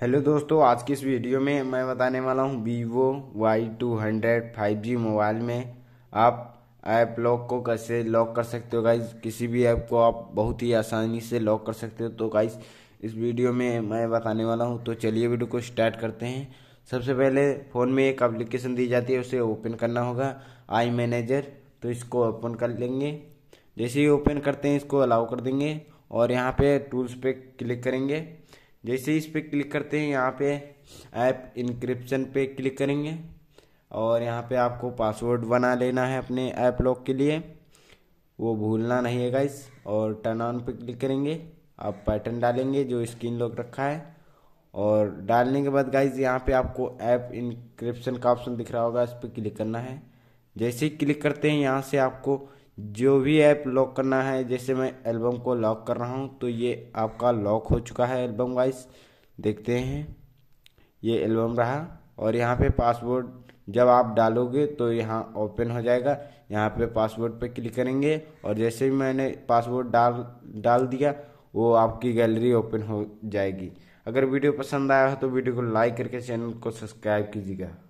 hello दोस्तों आज की इस वीडियो में मैं बताने वाला हूँ Vivo Y two hundred five G mobile में आप ऐप लॉक को कैसे लॉक कर सकते हो गाइज किसी भी ऐप को आप बहुत ही आसानी से लॉक कर सकते हो तो गाइज इस वीडियो में मैं बताने वाला हूँ तो चलिए वीडियो को स्टार्ट करते हैं सबसे पहले फ़ोन में एक अप्लीकेशन दी जाती है उसे ओपन करना होगा आई मैनेजर तो इसको ओपन कर लेंगे जैसे ही ओपन करते हैं इसको अलाउ कर देंगे और यहाँ पे टूल्स पे क्लिक करेंगे जैसे इस पर क्लिक करते हैं यहाँ पे ऐप इंक्रिप्शन पे क्लिक करेंगे और यहाँ पे आपको पासवर्ड बना लेना है अपने ऐप लॉक के लिए वो भूलना नहीं है गाइस और टर्न ऑन पे क्लिक करेंगे आप पैटर्न डालेंगे जो स्क्रीन लॉक रखा है और डालने के बाद गाइज यहाँ पे आपको ऐप इंक्रिप्शन का ऑप्शन दिख रहा होगा इस पर क्लिक करना है जैसे ही क्लिक करते हैं यहाँ से आपको जो भी ऐप लॉक करना है जैसे मैं एल्बम को लॉक कर रहा हूँ तो ये आपका लॉक हो चुका है एल्बम वाइज देखते हैं ये एल्बम रहा और यहाँ पे पासवर्ड जब आप डालोगे तो यहाँ ओपन हो जाएगा यहाँ पे पासवर्ड पे क्लिक करेंगे और जैसे ही मैंने पासवर्ड डाल डाल दिया वो आपकी गैलरी ओपन हो जाएगी अगर वीडियो पसंद आया हो तो वीडियो को लाइक करके चैनल को सब्सक्राइब कीजिएगा